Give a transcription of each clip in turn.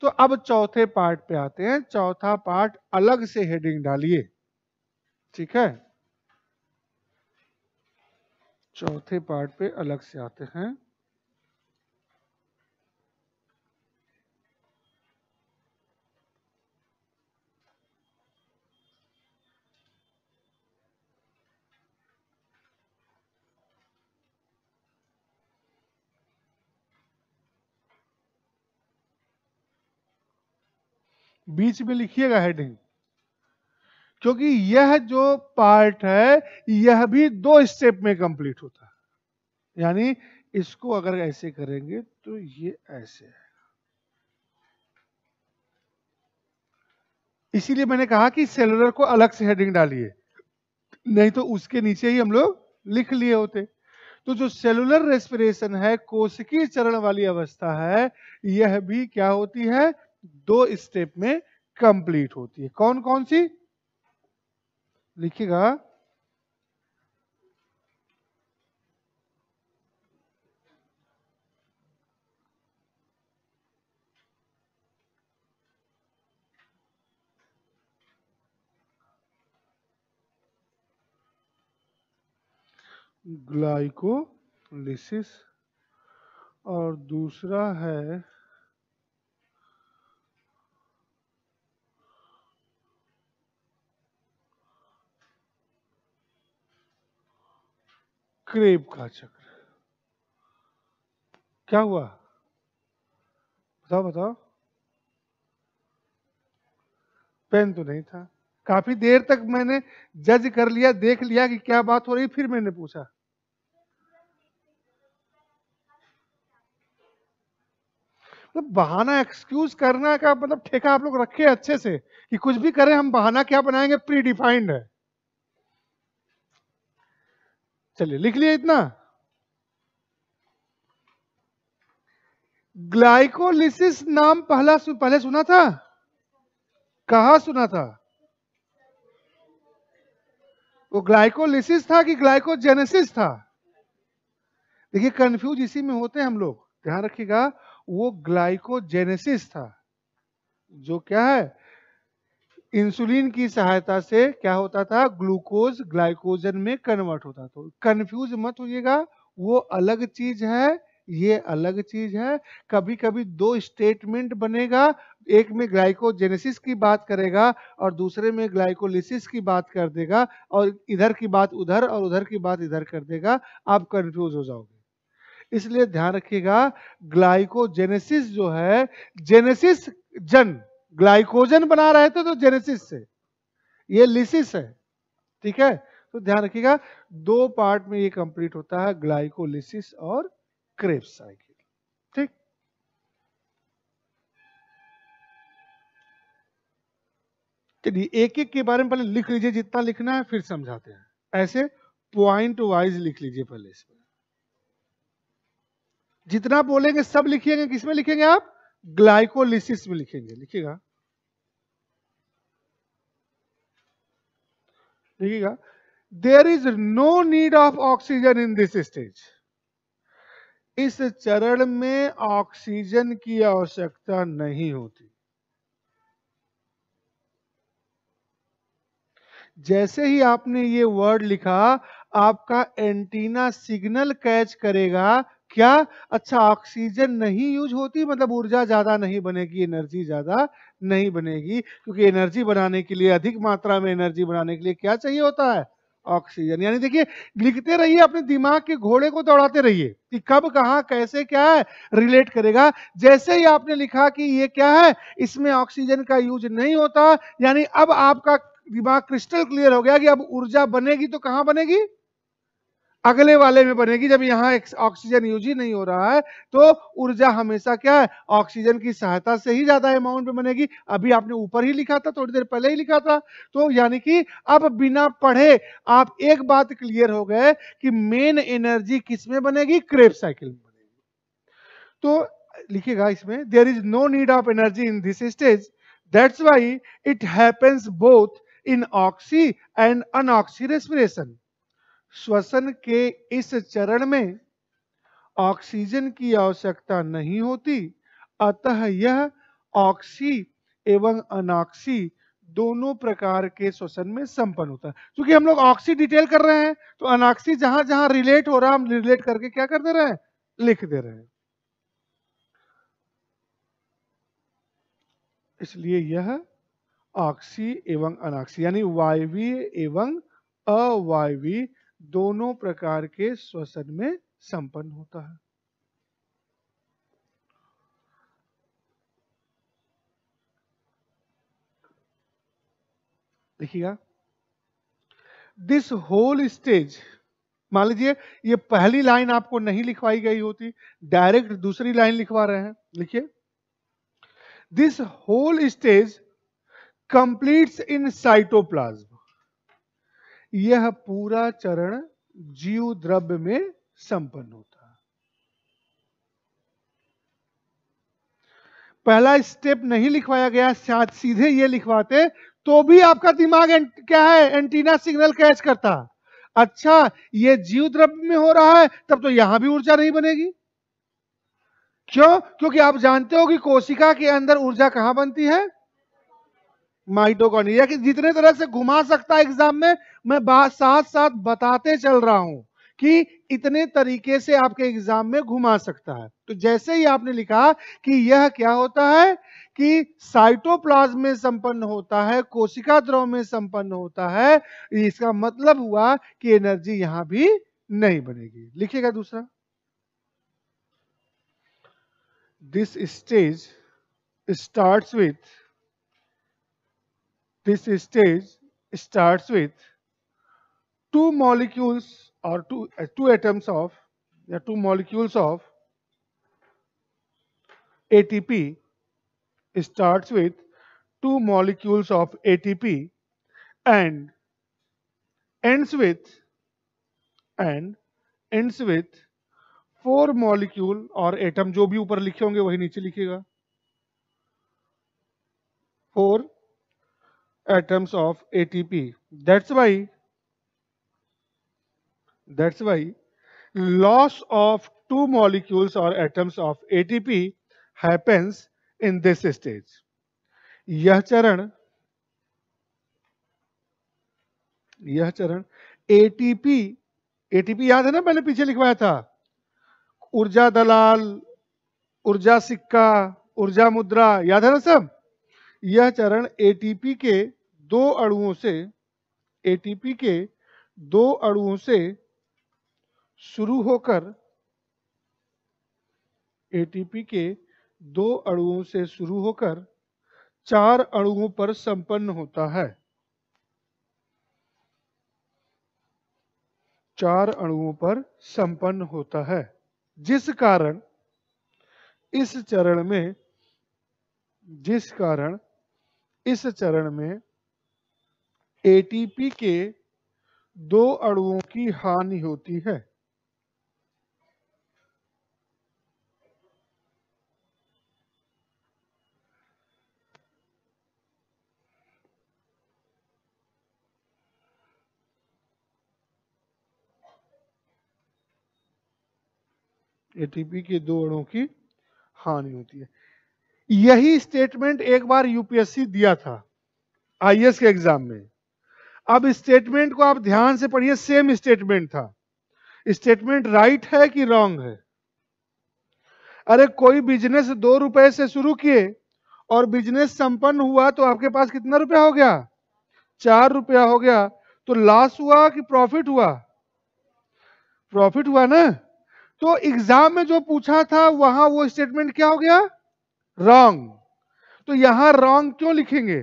तो अब चौथे पार्ट पे आते हैं चौथा पार्ट अलग से हेडिंग डालिए ठीक है चौथे पार्ट पे अलग से आते हैं बीच में लिखिएगा हेडिंग क्योंकि यह जो पार्ट है यह भी दो स्टेप में कंप्लीट होता है यानी इसको अगर ऐसे करेंगे तो ये ऐसे है इसीलिए मैंने कहा कि सेलुलर को अलग से हेडिंग डालिए नहीं तो उसके नीचे ही हम लोग लिख लिए होते तो जो सेलुलर रेस्पिरेशन है कोशिकीय चरण वाली अवस्था है यह भी क्या होती है दो स्टेप में कंप्लीट होती है कौन कौन सी लिखिएगा ग्लाइकोलिसिस और दूसरा है क्रेब का चक्र क्या हुआ बताओ बताओ पेन तो नहीं था काफी देर तक मैंने जज कर लिया देख लिया कि क्या बात हो रही फिर मैंने पूछा मतलब तो बहाना एक्सक्यूज करना का मतलब ठेका आप लोग रखे अच्छे से कि कुछ भी करें हम बहाना क्या बनाएंगे प्री डिफाइंड है चलिए लिख लिया इतना ग्लाइकोलिसिस नाम पहला सु, पहले सुना था कहा सुना था वो ग्लाइकोलिसिस था कि ग्लाइकोजेनेसिस था देखिए कंफ्यूज इसी में होते हैं हम लोग ध्यान रखिएगा वो ग्लाइकोजेनेसिस था जो क्या है इंसुलिन की सहायता से क्या होता था ग्लूकोज ग्लाइकोजन में कन्वर्ट होता था कंफ्यूज तो मत होइएगा वो अलग चीज है ये अलग चीज है कभी कभी दो स्टेटमेंट बनेगा एक में ग्लाइकोजेनेसिस की बात करेगा और दूसरे में ग्लाइकोलिसिस की बात कर देगा और इधर की बात उधर और उधर की बात इधर कर देगा आप कंफ्यूज हो जाओगे इसलिए ध्यान रखिएगा ग्लाइकोजेनेसिस जो है जेनेसिस जन ग्लाइकोजन बना रहे थे तो जेनेसिस से ये लिसिस है ठीक है तो ध्यान रखिएगा दो पार्ट में ये कंप्लीट होता है ग्लाइकोलिसिस और क्रेब्स साइकिल ठीक चलिए एक एक के बारे में पहले लिख लीजिए जितना लिखना है फिर समझाते हैं ऐसे पॉइंट वाइज लिख लीजिए पहले इसमें जितना बोलेंगे सब लिखिएगा किसमें लिखेंगे आप ग्लाइकोलिसिस में लिखेंगे लिखिएगा लिखिएगा there is no need of oxygen in this stage इस चरण में ऑक्सीजन की आवश्यकता नहीं होती जैसे ही आपने ये वर्ड लिखा आपका एंटीना सिग्नल कैच करेगा क्या अच्छा ऑक्सीजन नहीं यूज होती मतलब ऊर्जा ज्यादा नहीं बनेगी एनर्जी ज्यादा नहीं बनेगी क्योंकि एनर्जी बनाने के लिए अधिक मात्रा में एनर्जी बनाने के लिए क्या चाहिए होता है ऑक्सीजन यानी देखिए लिखते रहिए अपने दिमाग के घोड़े को दौड़ाते रहिए कि कब कहा कैसे क्या है रिलेट करेगा जैसे ही आपने लिखा कि ये क्या है इसमें ऑक्सीजन का यूज नहीं होता यानी अब आपका दिमाग क्रिस्टल क्लियर हो गया कि अब ऊर्जा बनेगी तो कहाँ बनेगी अगले वाले में बनेगी जब यहाँ ऑक्सीजन यूज ही नहीं हो रहा है तो ऊर्जा हमेशा क्या है ऑक्सीजन की सहायता से ही ज्यादा अमाउंट में बनेगी अभी आपने ऊपर ही लिखा था थोड़ी देर पहले ही लिखा था तो यानी कि अब बिना पढ़े आप एक बात क्लियर हो गए कि मेन एनर्जी किसमें बनेगी क्रेप साइकिल में बनेगी तो लिखेगा इसमें there is no need of energy in this stage that's why it happens both in oxy and anoxy respiration श्वसन के इस चरण में ऑक्सीजन की आवश्यकता नहीं होती अतः यह ऑक्सी एवं अनॉक्सी दोनों प्रकार के श्वसन में संपन्न होता है क्योंकि हम लोग ऑक्सी डिटेल कर रहे हैं तो अनाक्सी जहां जहां रिलेट हो रहा है हम रिलेट करके क्या कर दे रहे हैं लिख दे रहे हैं इसलिए यह ऑक्सी एवं अनाक्सी यानी वायवीय एवं अवायवीय दोनों प्रकार के श्वसन में संपन्न होता है देखिएगा दिस होल स्टेज मान लीजिए ये पहली लाइन आपको नहीं लिखवाई गई होती डायरेक्ट दूसरी लाइन लिखवा रहे हैं लिखिए this whole stage completes in cytoplasm यह पूरा चरण जीव द्रव्य में संपन्न होता पहला स्टेप नहीं लिखवाया गया शायद सीधे ये लिखवाते तो भी आपका दिमाग क्या है एंटीना सिग्नल कैच करता अच्छा ये जीव द्रव्य में हो रहा है तब तो यहां भी ऊर्जा नहीं बनेगी क्यों क्योंकि आप जानते हो कि कोशिका के अंदर ऊर्जा कहां बनती है माइटोकॉन्ड्रिया कि जितने तरह से घुमा सकता है एग्जाम में मैं साथ साथ बताते चल रहा हूं कि इतने तरीके से आपके एग्जाम में घुमा सकता है तो जैसे ही आपने लिखा कि यह क्या होता है कि साइटोप्लाज्म में संपन्न होता है कोशिका द्रव में संपन्न होता है इसका मतलब हुआ कि एनर्जी यहां भी नहीं बनेगी लिखिएगा दूसरा this stage start with This stage starts with two molecules or two, uh, two atoms of, uh, two molecules of ATP starts with two molecules of ATP and ends with and ends with four molecule or atom जो भी ऊपर लिखे होंगे वही नीचे लिखेगा four atoms of ATP. That's why that's why loss of two molecules or atoms of ATP happens in this stage. यह चरण यह चरण ATP ATP याद है ना पहले पीछे लिखवाया था ऊर्जा दलाल ऊर्जा सिक्का ऊर्जा मुद्रा याद है ना सब यह चरण एटीपी के दो अणुओं से एटीपी के दो अणुओं से शुरू होकर एटीपी के दो अणुओं से शुरू होकर चार अणुओं पर संपन्न होता है चार अणुओं पर संपन्न होता है जिस कारण इस चरण में जिस कारण इस चरण में एटीपी के दो अणुओं की हानि होती है एटीपी के दो अणुओं की हानि होती है यही स्टेटमेंट एक बार यूपीएससी दिया था आईएएस के एग्जाम में अब स्टेटमेंट को आप ध्यान से पढ़िए सेम स्टेटमेंट था स्टेटमेंट राइट है कि रॉन्ग है अरे कोई बिजनेस दो रुपए से शुरू किए और बिजनेस संपन्न हुआ तो आपके पास कितना रुपया हो गया चार रुपया हो गया तो लॉस हुआ कि प्रॉफिट हुआ प्रॉफिट हुआ ना तो एग्जाम में जो पूछा था वहां वो स्टेटमेंट क्या हो गया रॉन्ग तो यहां रॉन्ग क्यों लिखेंगे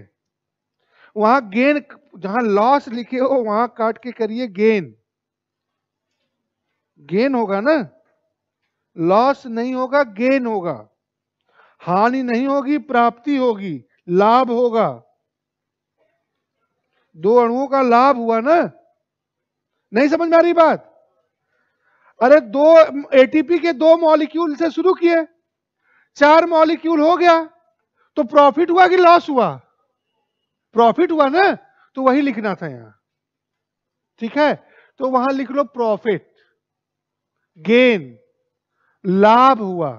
वहां गेन जहां लॉस लिखे हो वहां काट के करिए गेन गेन होगा ना लॉस नहीं होगा गेन होगा हानि नहीं होगी प्राप्ति होगी लाभ होगा दो अणुओं का लाभ हुआ ना नहीं समझ में आ रही बात अरे दो एटीपी के दो मॉलिक्यूल से शुरू किए चार मॉलिक्यूल हो गया तो प्रॉफिट हुआ कि लॉस हुआ प्रॉफिट हुआ ना तो वही लिखना था यहां ठीक है तो वहां लिख लो प्रॉफिट गेन लाभ हुआ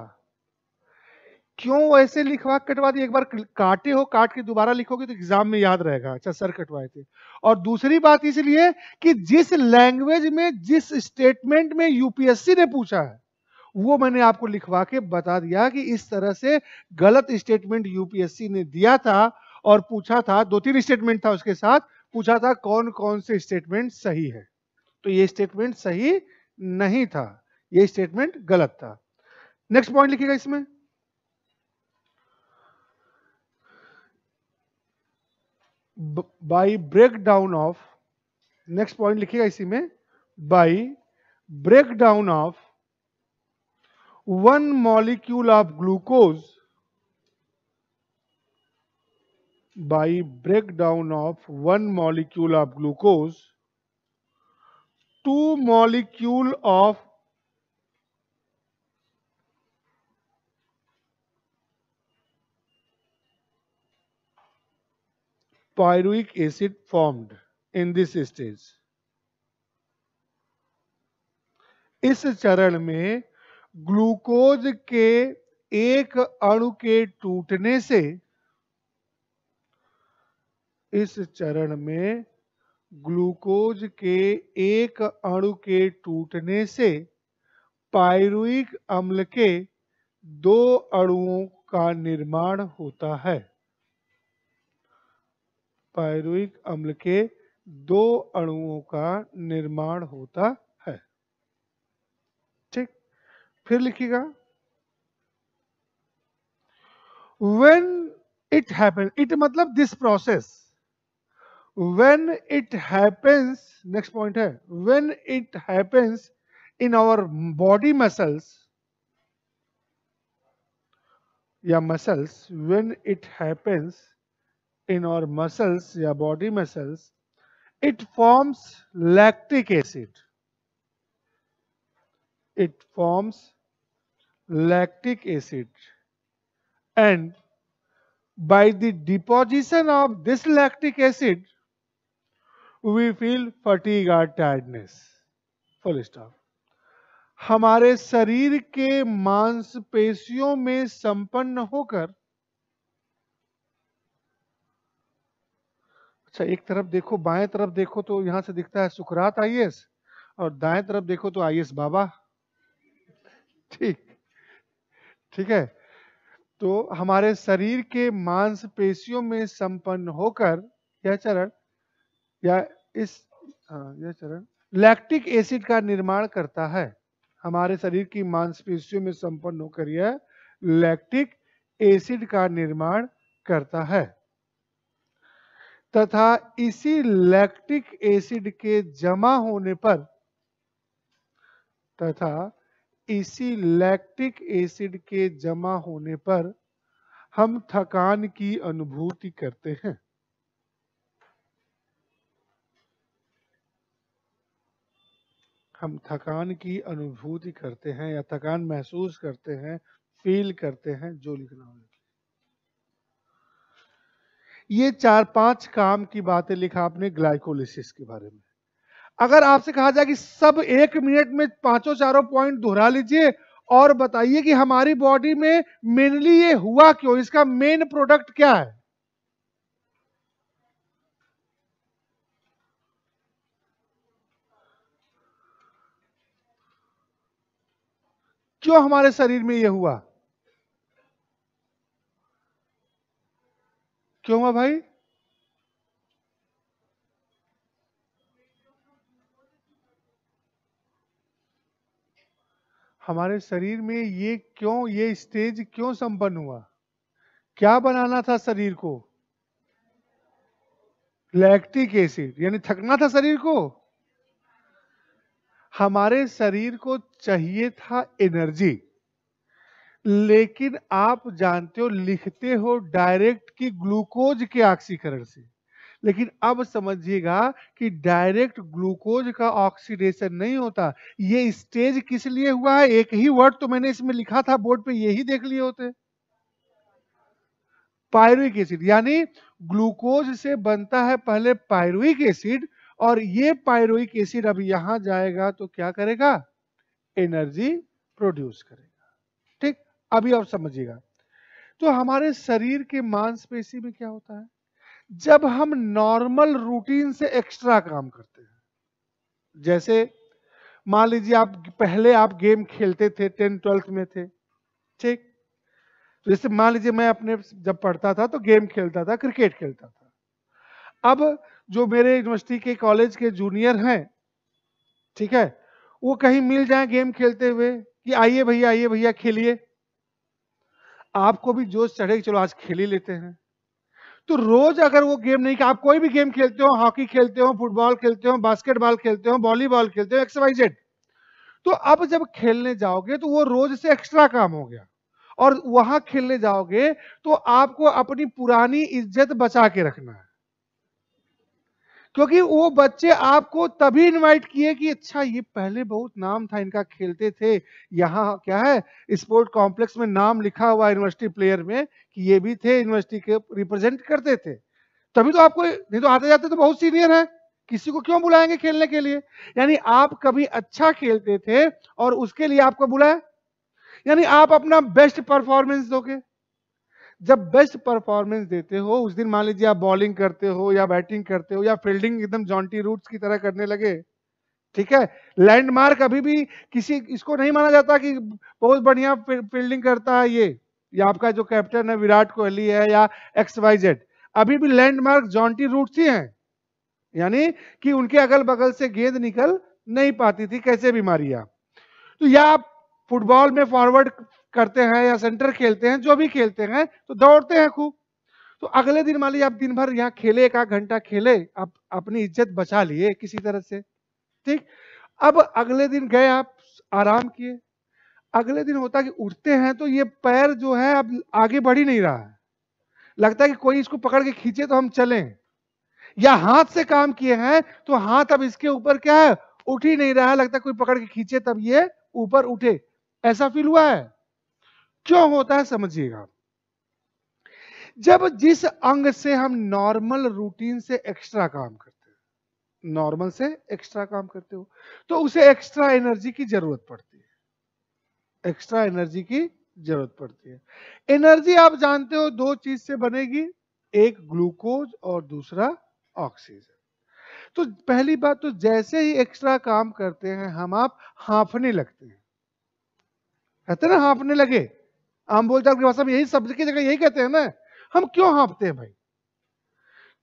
क्यों ऐसे लिखवा कटवा दिए एक बार काटे हो काट के दोबारा लिखोगे तो एग्जाम में याद रहेगा अच्छा सर कटवाए थे और दूसरी बात इसलिए कि जिस लैंग्वेज में जिस स्टेटमेंट में यूपीएससी ने पूछा है वो मैंने आपको लिखवा के बता दिया कि इस तरह से गलत स्टेटमेंट यूपीएससी ने दिया था और पूछा था दो तीन स्टेटमेंट था उसके साथ पूछा था कौन कौन से स्टेटमेंट सही है तो ये स्टेटमेंट सही नहीं था ये स्टेटमेंट गलत था नेक्स्ट पॉइंट लिखिएगा इसमें by breakdown of next point लिखिएगा इसी में by breakdown of one molecule of glucose by breakdown of one molecule of glucose two molecule of pyruvic acid formed in this stage इस चरण में glucose के एक अणु के टूटने से इस चरण में ग्लूकोज के एक अणु के टूटने से पायरुक अम्ल के दो अणुओं का निर्माण होता है पायरुक अम्ल के दो अणुओं का निर्माण होता है ठीक फिर लिखिएगा वेन इट हैपन इट मतलब this process when it happens next point hai when it happens in our body muscles या muscles when it happens in our muscles या body muscles it forms lactic acid it forms lactic acid and by the deposition of this lactic acid we feel fatigue or tiredness full stop हमारे शरीर के मांसपेशियों में संपन्न होकर अच्छा एक तरफ देखो बाएं तरफ देखो तो यहां से दिखता है सुकरात आईएस और दाएं तरफ देखो तो आईएस बाबा ठीक ठीक है तो हमारे शरीर के मांसपेशियों में संपन्न होकर यह चरण या इस यह चरण लैक्टिक एसिड का निर्माण करता है हमारे शरीर की मांसपेशियों में संपन्न होकर यह लैक्टिक एसिड का निर्माण करता है तथा इसी लैक्टिक एसिड के जमा होने पर तथा इसी लैक्टिक एसिड के जमा होने पर हम थकान की अनुभूति करते हैं हम थकान की अनुभूति करते हैं या थकान महसूस करते हैं फील करते हैं जो लिखना हो ये चार पांच काम की बातें लिखा आपने ग्लाइकोलिसिस के बारे में अगर आपसे कहा जाए कि सब एक मिनट में पांचों चारों पॉइंट दोहरा लीजिए और बताइए कि हमारी बॉडी में मेनली ये हुआ क्यों इसका मेन प्रोडक्ट क्या है क्यों हमारे शरीर में यह हुआ क्यों हुआ भाई हमारे शरीर में ये क्यों ये स्टेज क्यों संपन्न हुआ क्या बनाना था शरीर को लैक्टिक एसिड यानी थकना था शरीर को हमारे शरीर को चाहिए था एनर्जी लेकिन आप जानते हो लिखते हो डायरेक्ट की ग्लूकोज के ऑक्सीकरण से लेकिन अब समझिएगा कि डायरेक्ट ग्लूकोज का ऑक्सीडेशन नहीं होता ये स्टेज किस लिए हुआ है एक ही वर्ड तो मैंने इसमें लिखा था बोर्ड पे यही देख लिए होते पायरुक एसिड यानी ग्लूकोज से बनता है पहले पायरुविक एसिड और ये पायरोइक एसिड अब यहां जाएगा तो क्या करेगा एनर्जी प्रोड्यूस करेगा ठीक अभी आप समझिएगा तो हमारे शरीर के मांसपेशी में क्या होता है जब हम नॉर्मल रूटीन से एक्स्ट्रा काम करते हैं जैसे मान लीजिए आप पहले आप गेम खेलते थे टेन ट्वेल्थ में थे ठीक तो जैसे मान लीजिए मैं अपने जब पढ़ता था तो गेम खेलता था क्रिकेट खेलता था अब जो मेरे यूनिवर्सिटी के कॉलेज के जूनियर हैं ठीक है वो कहीं मिल जाए गेम खेलते हुए कि आइए भैया आइए भैया खेलिए आपको भी जोश चढ़े चलो आज खेल ही लेते हैं तो रोज अगर वो गेम नहीं आप कोई भी गेम खेलते हो हॉकी खेलते हो फुटबॉल खेलते हो बास्केटबॉल खेलते हो वॉलीबॉल खेलते हो एक्सरवाइजेड तो अब जब खेलने जाओगे तो वो रोज से एक्स्ट्रा काम हो गया और वहां खेलने जाओगे तो आपको अपनी पुरानी इज्जत बचा के रखना है क्योंकि वो बच्चे आपको तभी इनवाइट किए कि अच्छा ये पहले बहुत नाम था इनका खेलते थे यहाँ क्या है स्पोर्ट कॉम्प्लेक्स में नाम लिखा हुआ यूनिवर्सिटी प्लेयर में कि ये भी थे यूनिवर्सिटी के रिप्रेजेंट करते थे तभी तो आपको नहीं तो आते जाते तो बहुत सीनियर है किसी को क्यों बुलाएंगे खेलने के लिए यानी आप कभी अच्छा खेलते थे और उसके लिए आपको बुलाया यानी आप अपना बेस्ट परफॉर्मेंस दोगे जब बेस्ट परफॉर्मेंस देते हो उस दिन मान लीजिए आप बॉलिंग करते हो या बैटिंग करते हो या फील्डिंग एकदम जॉन्टी रूट्स की तरह करने लगे ठीक है लैंडमार्क अभी भी किसी इसको नहीं माना जाता कि बहुत बढ़िया फील्डिंग करता है ये या आपका जो कैप्टन है विराट कोहली है या एक्स वाई जेड अभी भी लैंडमार्क जॉन्टी रूट्स ही हैं यानी कि उनके अगल बगल से गेंद निकल नहीं पाती थी कैसे बीमारियां तो या आप फुटबॉल में फॉरवर्ड करते हैं या सेंटर खेलते हैं जो भी खेलते हैं तो दौड़ते हैं खूब तो अगले दिन मान लीजिए आप दिन भर यहाँ खेले एक आध घंटा खेले आप अपनी इज्जत बचा लिए किसी तरह से ठीक अब अगले दिन गए आप आराम किए अगले दिन होता कि उठते हैं तो ये पैर जो है अब आगे बढ़ ही नहीं रहा है लगता है कि कोई इसको पकड़ के खींचे तो हम चलें या हाथ से काम किए हैं तो हाथ अब इसके ऊपर क्या है उठ ही नहीं रहा है लगता है कोई पकड़ के खींचे तब ये ऊपर उठे ऐसा फील हुआ है क्यों होता है समझिएगा जब जिस अंग से हम नॉर्मल रूटीन से एक्स्ट्रा काम करते हैं नॉर्मल से एक्स्ट्रा काम करते हो तो उसे एक्स्ट्रा एनर्जी की जरूरत पड़ती है एक्स्ट्रा एनर्जी की जरूरत पड़ती है एनर्जी आप जानते हो दो चीज से बनेगी एक ग्लूकोज और दूसरा ऑक्सीजन तो पहली बात तो जैसे ही एक्स्ट्रा काम करते हैं हम आप हाफने लगते हैं कहते ना हाफने लगे आम बोलचाल की भाषा में यही शब्द की जगह यही कहते हैं ना हम क्यों हाँपते हैं भाई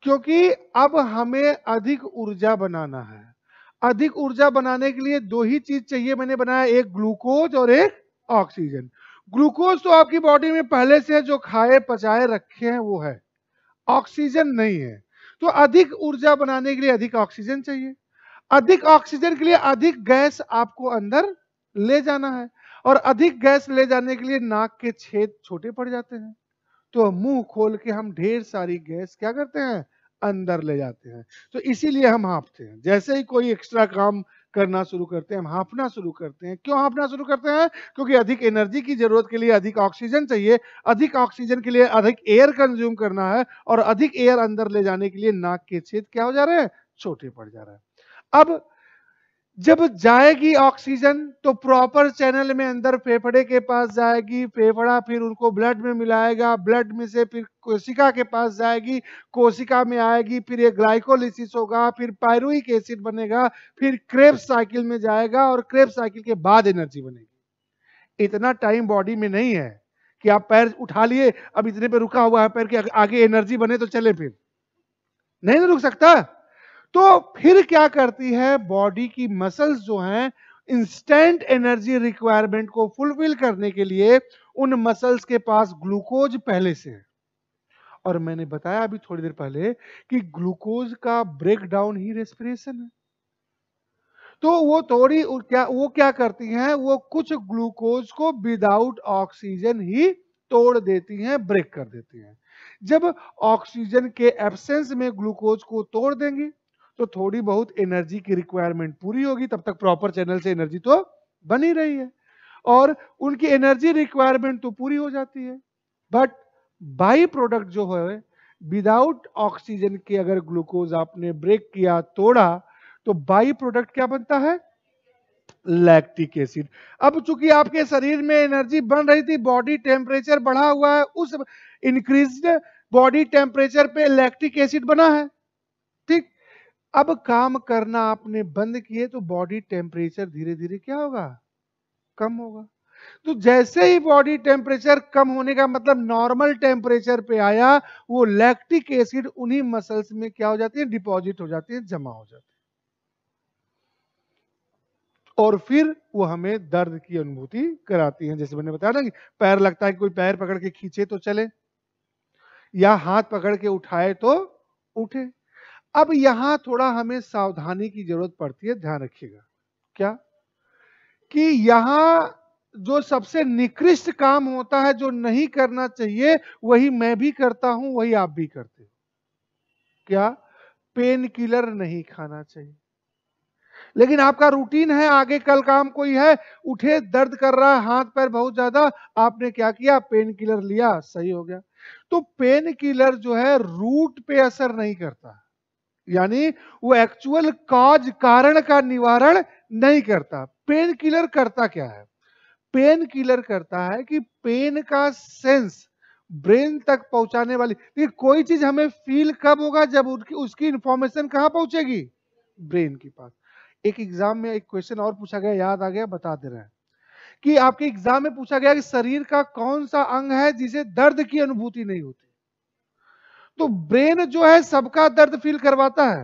क्योंकि अब हमें अधिक ऊर्जा बनाना है अधिक ऊर्जा बनाने के लिए दो ही चीज चाहिए मैंने बनाया एक ग्लूकोज और एक ऑक्सीजन ग्लूकोज तो आपकी बॉडी में पहले से जो खाए पचाए रखे हैं वो है ऑक्सीजन नहीं है तो अधिक ऊर्जा बनाने के लिए अधिक ऑक्सीजन चाहिए अधिक ऑक्सीजन के लिए अधिक गैस आपको अंदर ले जाना है और अधिक गैस ले जाने के लिए नाक के छेद छोटे पड़ जाते हैं तो मुंह खोल के हम ढेर सारी गैस क्या करते हैं अंदर ले जाते हैं तो इसीलिए हम हाफते हैं जैसे ही कोई एक्स्ट्रा काम करना शुरू करते हैं हम हाफना शुरू करते हैं क्यों हाफना शुरू करते हैं क्योंकि अधिक एनर्जी की जरूरत के लिए अधिक ऑक्सीजन चाहिए अधिक ऑक्सीजन के लिए अधिक एयर कंज्यूम करना है और अधिक एयर अंदर ले जाने के लिए नाक के छेद क्या हो जा रहे हैं छोटे पड़ जा रहे हैं अब जब जाएगी ऑक्सीजन तो प्रॉपर चैनल में अंदर फेफड़े के पास जाएगी फेफड़ा फिर उनको ब्लड में मिलाएगा ब्लड में से फिर कोशिका के पास जाएगी कोशिका में आएगी फिर ये ग्लाइकोलिसिस होगा फिर पायरुइक एसिड बनेगा फिर क्रेप साइकिल में जाएगा और क्रेप साइकिल के बाद एनर्जी बनेगी इतना टाइम बॉडी में नहीं है कि आप पैर उठा लिए अब इतने पे रुका हुआ है पैर के आगे एनर्जी बने तो चले फिर नहीं तो रुक सकता तो फिर क्या करती है बॉडी की मसल्स जो हैं इंस्टेंट एनर्जी रिक्वायरमेंट को फुलफिल करने के लिए उन मसल्स के पास ग्लूकोज पहले से है और मैंने बताया अभी थोड़ी देर पहले कि ग्लूकोज का ब्रेक डाउन ही रेस्पिरेशन है तो वो थोड़ी क्या वो क्या करती हैं वो कुछ ग्लूकोज को विदाउट ऑक्सीजन ही तोड़ देती हैं ब्रेक कर देती हैं जब ऑक्सीजन के एब्सेंस में ग्लूकोज को तोड़ देंगी तो थोड़ी बहुत एनर्जी की रिक्वायरमेंट पूरी होगी तब तक प्रॉपर चैनल से एनर्जी तो बनी रही है और उनकी एनर्जी रिक्वायरमेंट तो पूरी हो जाती है बट बाई प्रोडक्ट जो है विदाउट ऑक्सीजन के अगर ग्लूकोज आपने ब्रेक किया तोड़ा तो बाई प्रोडक्ट क्या बनता है लैक्टिक एसिड अब चूंकि आपके शरीर में एनर्जी बन रही थी बॉडी टेम्परेचर बढ़ा हुआ है उस इंक्रीज बॉडी टेम्परेचर पे लैक्टिक एसिड बना है अब काम करना आपने बंद किए तो बॉडी टेम्परेचर धीरे धीरे क्या होगा कम होगा तो जैसे ही बॉडी टेम्परेचर कम होने का मतलब नॉर्मल टेम्परेचर पे आया वो लैक्टिक एसिड उन्हीं मसल्स में क्या हो जाती है डिपॉजिट हो जाती है जमा हो जाती है और फिर वो हमें दर्द की अनुभूति कराती है जैसे मैंने बताया ना कि पैर लगता है कोई पैर पकड़ के खींचे तो चले या हाथ पकड़ के उठाए तो उठे अब यहां थोड़ा हमें सावधानी की जरूरत पड़ती है ध्यान रखिएगा क्या कि यहां जो सबसे निकृष्ट काम होता है जो नहीं करना चाहिए वही मैं भी करता हूं वही आप भी करते हो क्या पेन किलर नहीं खाना चाहिए लेकिन आपका रूटीन है आगे कल काम कोई है उठे दर्द कर रहा है हाथ पैर बहुत ज्यादा आपने क्या किया पेन किलर लिया सही हो गया तो पेन किलर जो है रूट पे असर नहीं करता यानी वो एक्चुअल काज कारण का निवारण नहीं करता पेन किलर करता क्या है पेन किलर करता है कि पेन का सेंस ब्रेन तक पहुंचाने वाली देखिए कोई चीज हमें फील कब होगा जब उसकी उसकी इंफॉर्मेशन कहां पहुंचेगी ब्रेन के पास एक एग्जाम में एक क्वेश्चन और पूछा गया याद आ गया बता दे रहे हैं कि आपके एग्जाम में पूछा गया कि शरीर का कौन सा अंग है जिसे दर्द की अनुभूति नहीं होती तो ब्रेन जो है सबका दर्द फील करवाता है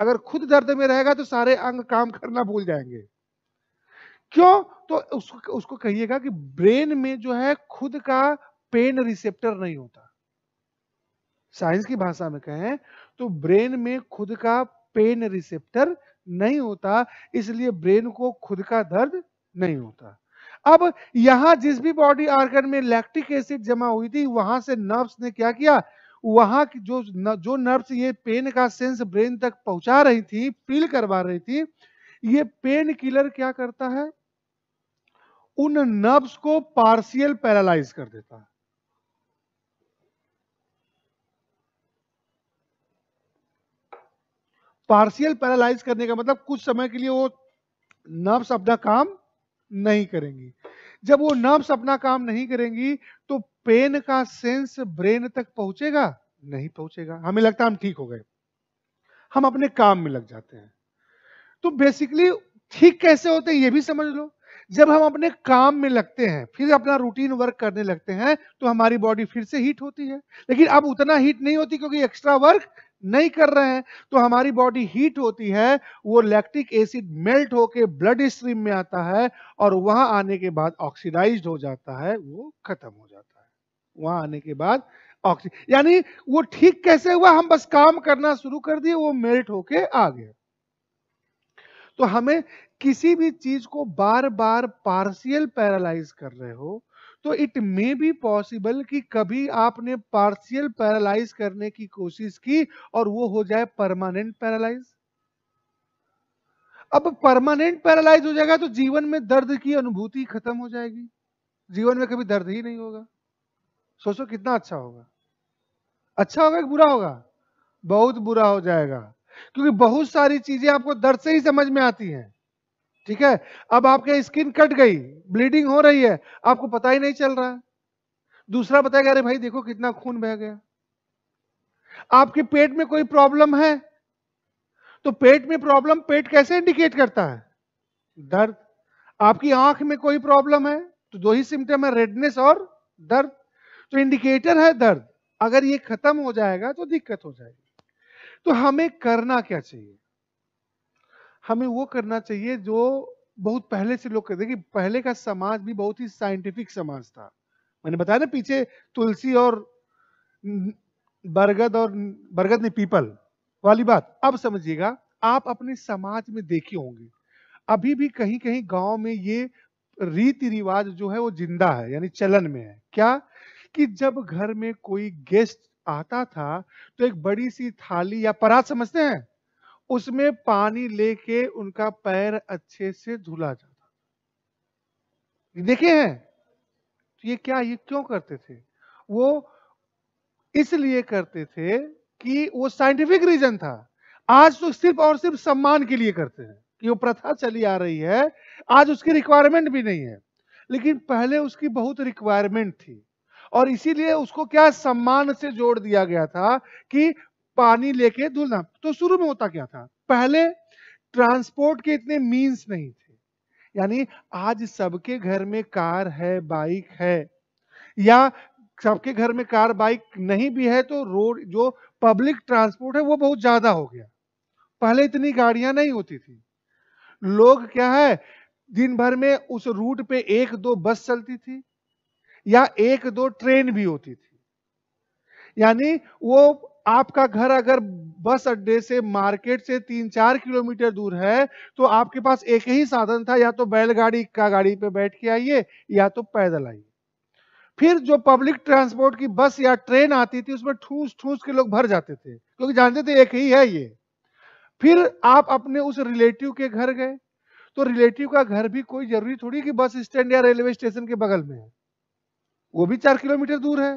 अगर खुद दर्द में रहेगा तो सारे अंग काम करना भूल जाएंगे क्यों तो उसको उसको कहिएगा कि ब्रेन में जो है खुद का पेन रिसेप्टर नहीं होता साइंस की भाषा में कहें तो ब्रेन में खुद का पेन रिसेप्टर नहीं होता इसलिए ब्रेन को खुद का दर्द नहीं होता अब यहां जिस भी बॉडी आर्गन में लैक्टिक एसिड जमा हुई थी वहां से नर्व्स ने क्या किया वहां की जो न, जो नर्व्स ये पेन का सेंस ब्रेन तक पहुंचा रही थी फील करवा रही थी ये पेन किलर क्या करता है उन नर्व्स को पार्शियल पैरालाइज कर देता है पार्शियल पैरालाइज करने का मतलब कुछ समय के लिए वो नर्व्स अपना काम नहीं करेंगी जब वो नर्व्स अपना काम नहीं करेंगी तो पेन का सेंस ब्रेन तक पहुंचेगा नहीं पहुंचेगा हमें लगता है हम ठीक हो गए हम अपने काम में लग जाते हैं तो बेसिकली ठीक कैसे होते हैं ये भी समझ लो जब हम अपने काम में लगते हैं फिर अपना रूटीन वर्क करने लगते हैं तो हमारी बॉडी फिर से हीट होती है लेकिन अब उतना हीट नहीं होती क्योंकि एक्स्ट्रा वर्क नहीं कर रहे हैं तो हमारी बॉडी हीट होती है वो लैक्टिक एसिड मेल्ट होके ब्लड स्ट्रीम में आता है और वहां आने के बाद ऑक्सीडाइज हो जाता है वो खत्म हो जाता है वहां आने के बाद ऑक्सीड यानी वो ठीक कैसे हुआ हम बस काम करना शुरू कर दिए वो मेल्ट होके आ गया तो हमें किसी भी चीज को बार बार पार्शियल पैरालाइज कर रहे हो तो इट मे बी पॉसिबल कि कभी आपने पार्शियल पैरालाइज करने की कोशिश की और वो हो जाए परमानेंट पैरालाइज अब परमानेंट पैरालाइज हो जाएगा तो जीवन में दर्द की अनुभूति खत्म हो जाएगी जीवन में कभी दर्द ही नहीं होगा सोचो कितना अच्छा होगा अच्छा होगा कि बुरा होगा बहुत बुरा हो जाएगा क्योंकि बहुत सारी चीजें आपको दर्द से ही समझ में आती हैं ठीक है अब आपके स्किन कट गई ब्लीडिंग हो रही है आपको पता ही नहीं चल रहा है दूसरा बताया अरे भाई देखो कितना खून बह गया आपके पेट में कोई प्रॉब्लम है तो पेट में प्रॉब्लम पेट कैसे इंडिकेट करता है दर्द आपकी आंख में कोई प्रॉब्लम है तो दो ही सिम्टम है रेडनेस और दर्द तो इंडिकेटर है दर्द अगर ये खत्म हो जाएगा तो दिक्कत हो जाएगी तो हमें करना क्या चाहिए हमें वो करना चाहिए जो बहुत पहले से लोग करते देखिए पहले का समाज भी बहुत ही साइंटिफिक समाज था मैंने बताया ना पीछे तुलसी और बरगद और बरगद ने पीपल वाली बात अब समझिएगा आप अपने समाज में देखे होंगे अभी भी कहीं कहीं गांव में ये रीति रिवाज जो है वो जिंदा है यानी चलन में है क्या कि जब घर में कोई गेस्ट आता था तो एक बड़ी सी थाली या परात समझते हैं उसमें पानी लेके उनका पैर अच्छे से धुला जाता देखे हैं तो ये क्या ये क्यों करते थे वो इसलिए करते थे कि वो साइंटिफिक रीजन था आज तो सिर्फ और सिर्फ सम्मान के लिए करते हैं कि वो प्रथा चली आ रही है आज उसकी रिक्वायरमेंट भी नहीं है लेकिन पहले उसकी बहुत रिक्वायरमेंट थी और इसीलिए उसको क्या सम्मान से जोड़ दिया गया था कि पानी लेके धुलना तो शुरू में होता क्या था पहले ट्रांसपोर्ट के इतने मीन्स नहीं थे यानी आज सबके घर में कार है बाइक है या सबके घर में कार बाइक नहीं भी है तो रोड जो पब्लिक ट्रांसपोर्ट है वो बहुत ज्यादा हो गया पहले इतनी गाड़ियां नहीं होती थी लोग क्या है दिन भर में उस रूट पे एक दो बस चलती थी या एक दो ट्रेन भी होती थी यानी वो आपका घर अगर बस अड्डे से मार्केट से तीन चार किलोमीटर दूर है तो आपके पास एक ही साधन था या तो बैलगाड़ी का गाड़ी पे बैठ के आइए या तो पैदल आइए फिर जो पब्लिक ट्रांसपोर्ट की बस या ट्रेन आती थी उसमें ठूस ठूस के लोग भर जाते थे क्योंकि जानते थे एक ही है ये फिर आप अपने उस रिलेटिव के घर गए तो रिलेटिव का घर भी कोई जरूरी थोड़ी कि बस स्टैंड या रेलवे स्टेशन के बगल में है वो भी चार किलोमीटर दूर है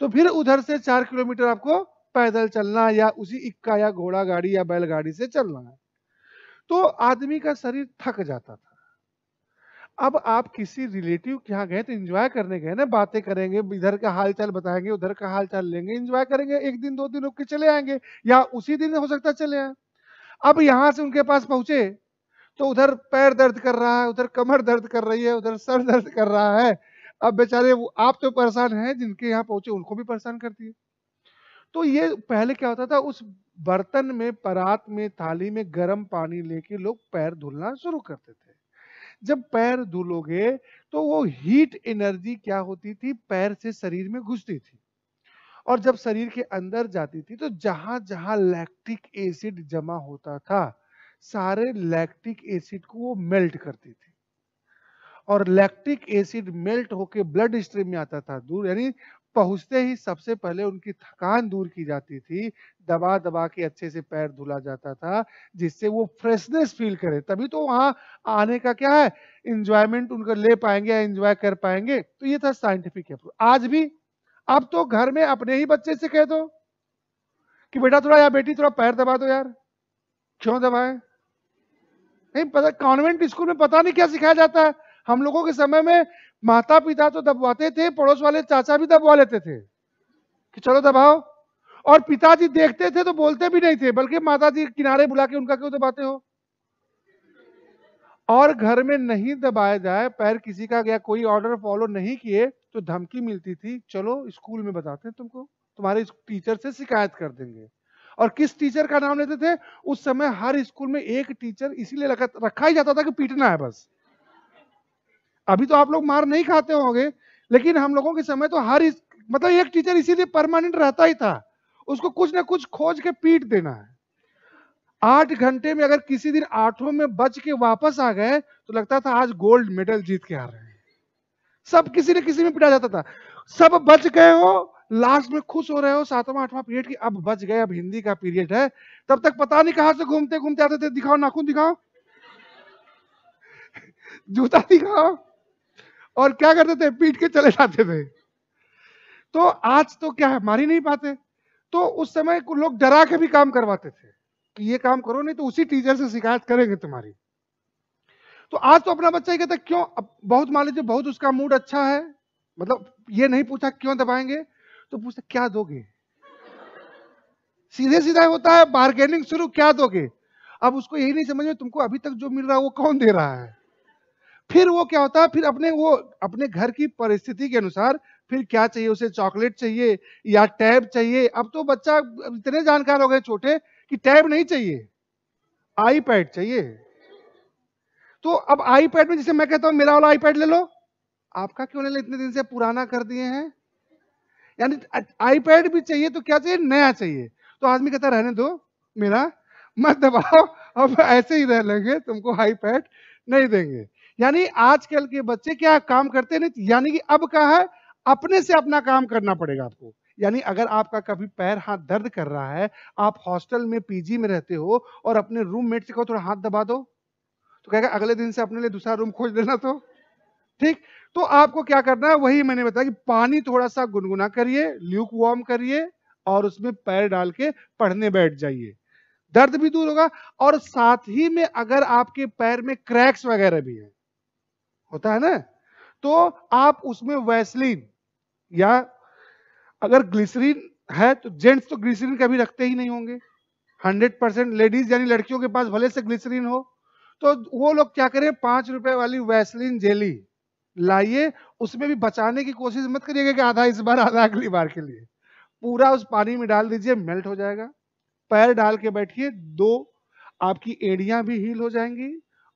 तो फिर उधर से चार किलोमीटर आपको पैदल चलना या उसी इक्का या घोड़ा गाड़ी या बैलगाड़ी से चलना है तो आदमी का शरीर थक जाता था अब आप किसी रिलेटिव के यहाँ गए तो एंजॉय करने गए ना बातें करेंगे इधर का हाल चाल बताएंगे उधर का हाल चाल लेंगे एंजॉय करेंगे एक दिन दो दिन रुक के चले आएंगे या उसी दिन हो सकता चले आए अब यहाँ से उनके पास पहुंचे तो उधर पैर दर्द कर रहा है उधर कमर दर्द कर रही है उधर सर दर्द कर रहा है अब बेचारे आप तो परेशान हैं जिनके यहाँ पहुंचे उनको भी परेशान करती है तो ये पहले क्या होता था उस बर्तन में परात में थाली में गर्म पानी लेके लोग पैर धुलना शुरू करते थे जब पैर धुलोगे तो वो हीट एनर्जी क्या होती थी पैर से शरीर में घुसती थी और जब शरीर के अंदर जाती थी तो जहां जहां लैक्टिक एसिड जमा होता था सारे लैक्टिक एसिड को वो मेल्ट करती थी और लैक्टिक एसिड मेल्ट होके ब्लड स्ट्रीम में आता था दूर यानी पहुंचते ही सबसे पहले उनकी थकान दूर की जाती थी दबा दबा के अच्छे से पैर धुला जाता था जिससे वो फ्रेशनेस फील करे तभी तो वहां आने का क्या है इंजॉयमेंट उनका ले पाएंगे या इंजॉय कर पाएंगे तो ये था साइंटिफिक अप्रोच आज भी अब तो घर में अपने ही बच्चे से कह दो कि बेटा थोड़ा या बेटी थोड़ा पैर दबा दो यार क्यों दबाए नहीं पता कॉन्वेंट स्कूल में पता नहीं क्या सिखाया जाता है हम लोगों के समय में माता पिता तो दबवाते थे पड़ोस वाले चाचा भी दबवा लेते थे कि चलो दबाओ और पिताजी देखते थे तो बोलते भी नहीं थे बल्कि माता जी किनारे बुला के उनका क्यों दबाते हो और घर में नहीं दबाया जाए पैर किसी का गया कोई ऑर्डर फॉलो नहीं किए तो धमकी मिलती थी चलो स्कूल में बताते हैं तुमको तुम्हारे टीचर से शिकायत कर देंगे और किस टीचर का नाम लेते थे उस समय हर स्कूल में एक टीचर इसीलिए रखा ही जाता था कि पीटना है बस अभी तो आप लोग मार नहीं खाते होंगे लेकिन हम लोगों के समय तो हर इस, मतलब एक टीचर इसीलिए परमानेंट रहता ही था उसको कुछ ना कुछ खोज के पीट देना है आठ घंटे में अगर किसी दिन आठों में बच के वापस आ गए तो लगता था आज गोल्ड मेडल जीत के आ रहे हैं सब किसी न किसी में पिटा जाता था सब बच गए हो लास्ट में खुश हो रहे हो सातवां आठवां पीरियड की अब बच गए अब हिंदी का पीरियड है तब तक पता नहीं कहां से घूमते घूमते आते थे दिखाओ नाखून दिखाओ जूता दिखाओ और क्या करते थे पीट के चले जाते थे तो आज तो क्या है मार ही नहीं पाते तो उस समय लोग डरा के भी काम करवाते थे कि ये काम करो नहीं तो उसी टीचर से शिकायत करेंगे तुम्हारी तो आज तो अपना बच्चा ही कहता क्यों बहुत मान लीजिए बहुत उसका मूड अच्छा है मतलब ये नहीं पूछा क्यों दबाएंगे तो पूछते क्या दोगे सीधे सीधा होता है बार्गेनिंग शुरू क्या दोगे अब उसको यही नहीं समझ में तुमको अभी तक जो मिल रहा है वो कौन दे रहा है फिर वो क्या होता है फिर अपने वो अपने घर की परिस्थिति के अनुसार फिर क्या चाहिए उसे चॉकलेट चाहिए या टैब चाहिए अब तो बच्चा इतने जानकार हो गए छोटे कि टैब नहीं चाहिए आईपैड चाहिए तो अब आईपैड में जैसे मैं कहता हूं मेरा वाला आईपैड ले लो आपका क्यों ले लो इतने दिन से पुराना कर दिए हैं यानी आईपैड भी चाहिए तो क्या चाहिए नया चाहिए तो आदमी कहता रहने दो मेरा मत दबाओ अब ऐसे ही रह लेंगे तुमको आईपैड नहीं देंगे यानी आजकल के बच्चे क्या काम करते नहीं यानी कि अब क्या है अपने से अपना काम करना पड़ेगा आपको यानी अगर आपका कभी पैर हाथ दर्द कर रहा है आप हॉस्टल में पीजी में रहते हो और अपने रूममेट से कहो थोड़ा हाथ दबा दो तो कहेगा अगले दिन से अपने लिए दूसरा रूम खोज लेना तो ठीक तो आपको क्या करना है वही मैंने बताया कि पानी थोड़ा सा गुनगुना करिए ल्यूक वार्म करिए और उसमें पैर डाल के पढ़ने बैठ जाइए दर्द भी दूर होगा और साथ ही में अगर आपके पैर में क्रैक्स वगैरह भी हैं होता है ना तो आप उसमें वैसलीन या अगर ग्लिसरीन है तो जेंट्स तो ग्लिसरीन कभी रखते ही नहीं होंगे हंड्रेड परसेंट लेडीज यानी लड़कियों के पास भले से ग्लिसरीन हो तो वो लोग क्या करें पांच रुपए वाली वैसलीन जेली लाइए उसमें भी बचाने की कोशिश मत करिएगा कि आधा इस बार आधा अगली बार के लिए पूरा उस पानी में डाल दीजिए मेल्ट हो जाएगा पैर डाल के बैठिए दो आपकी एड़ियां भी हील हो जाएंगी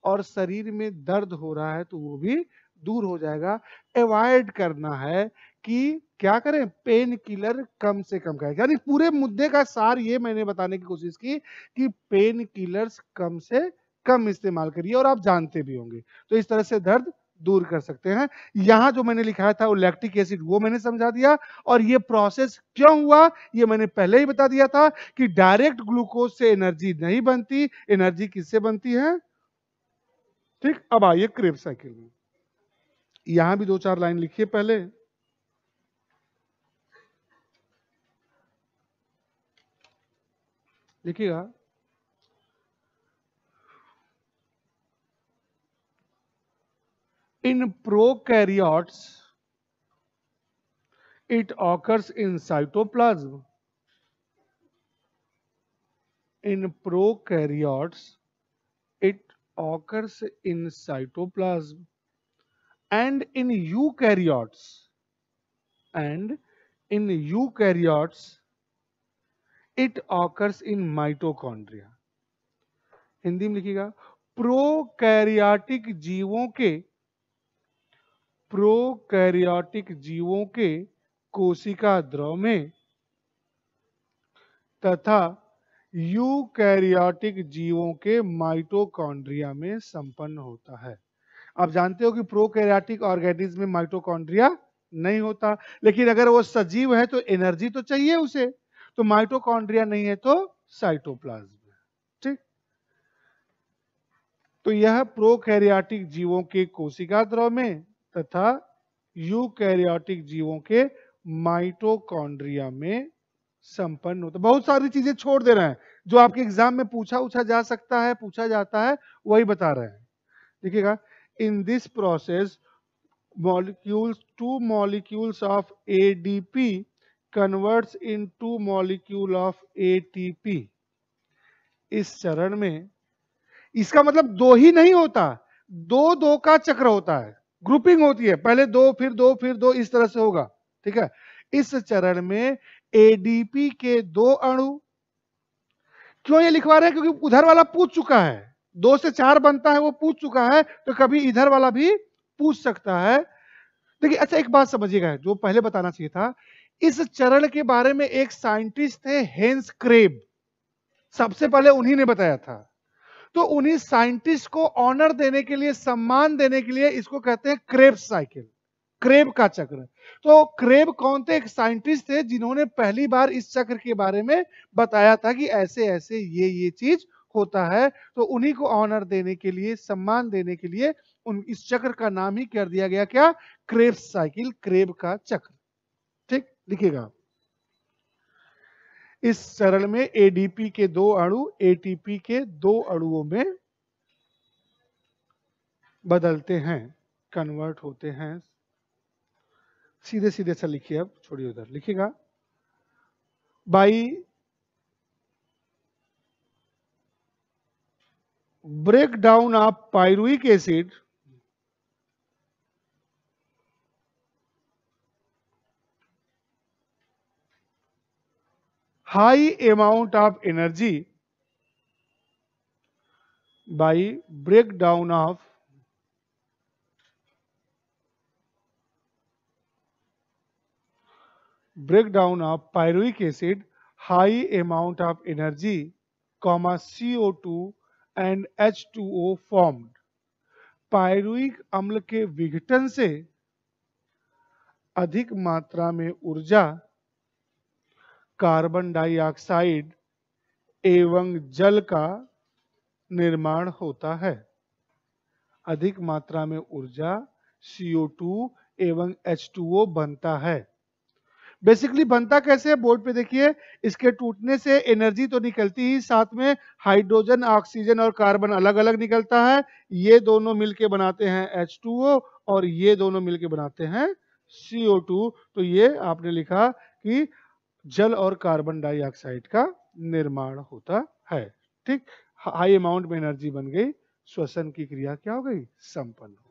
और शरीर में दर्द हो रहा है तो वो भी दूर हो जाएगा अवॉइड करना है कि क्या करें पेन किलर कम से कम करें यानी पूरे मुद्दे का सार ये मैंने बताने की कोशिश की कि पेन किलर्स कम से कम इस्तेमाल करिए और आप जानते भी होंगे तो इस तरह से दर्द दूर कर सकते हैं यहां जो मैंने लिखा था वो लैक्टिक एसिड वो मैंने समझा दिया और ये प्रोसेस क्यों हुआ ये मैंने पहले ही बता दिया था कि डायरेक्ट ग्लूकोज से एनर्जी नहीं बनती एनर्जी किससे बनती है ठीक अब आइए क्रेप साइकिल में यहां भी दो चार लाइन लिखिए पहले लिखिएगा in pro prokaryotes it occurs in cytoplasm in pro prokaryotes occurs in cytoplasm and in eukaryotes and in eukaryotes it occurs in mitochondria hindi mein लिखिएगा prokaryotic jeevon ke prokaryotic jeevon ke koshika द्रव mein तथा eukaryotic जीवों के mitochondria में संपन्न होता है आप जानते हो कि प्रोकैरियोटिक ऑर्गेनिज्म में माइटोकॉन्ड्रिया नहीं होता लेकिन अगर वो सजीव है तो एनर्जी तो चाहिए उसे तो माइटोकॉन्ड्रिया नहीं है तो साइटोप्लाज्म ठीक तो यह प्रोकैरियोटिक जीवों के कोशिका द्रव में तथा यूकैरियोटिक जीवों के माइटोकॉन्ड्रिया में संपन्न होता बहुत सारी चीजें छोड़ दे रहे हैं जो आपके एग्जाम में पूछा उछा जा सकता है पूछा जाता है वही बता रहे हैं देखिएगा in this process molecules two molecules of ADP converts in two molecule of ATP इस चरण में इसका मतलब दो ही नहीं होता दो दो का चक्र होता है ग्रुपिंग होती है पहले दो फिर दो फिर दो इस तरह से होगा ठीक है इस चरण में एडीपी के दो अणु क्यों ये लिखवा रहे हैं क्योंकि उधर वाला पूछ चुका है दो से चार बनता है वो पूछ चुका है तो कभी इधर वाला भी पूछ सकता है देखिए अच्छा एक बात समझिएगा जो पहले बताना चाहिए था इस चरण के बारे में एक साइंटिस्ट थे हेंस क्रेब सबसे पहले उन्हीं ने बताया था तो उन्हीं साइंटिस्ट को ऑनर देने के लिए सम्मान देने के लिए इसको कहते हैं क्रेब साइकिल क्रेब का चक्र तो क्रेब कौन थे एक साइंटिस्ट थे जिन्होंने पहली बार इस चक्र के बारे में बताया था कि ऐसे ऐसे ये ये चीज होता है तो उन्हीं को ऑनर देने के लिए सम्मान देने के लिए उन इस चक्र का नाम ही कर दिया गया क्या क्रेब साइकिल क्रेब का चक्र ठीक लिखेगा इस चरण में एडीपी के दो अणु एटीपी के दो अणुओं में बदलते हैं कन्वर्ट होते हैं सीधे सीधे सा लिखिए अब छोड़िए उधर लिखिएगा by breakdown of pyruvic acid high amount of energy by breakdown of breakdown of pyruvic acid high amount of energy comma CO2 and H2O formed pyruvic अम्ल के विघटन से अधिक मात्रा में ऊर्जा कार्बन डाइऑक्साइड एवं जल का निर्माण होता है अधिक मात्रा में ऊर्जा CO2 एवं H2O बनता है बेसिकली बनता कैसे है बोर्ड पे देखिए इसके टूटने से एनर्जी तो निकलती ही साथ में हाइड्रोजन ऑक्सीजन और कार्बन अलग अलग निकलता है ये दोनों मिलके बनाते हैं एच और ये दोनों मिलके बनाते हैं टू तो ये आपने लिखा कि जल और कार्बन डाइऑक्साइड का निर्माण होता है ठीक हाई अमाउंट में एनर्जी बन गई श्वसन की क्रिया क्या हो गई संपन्न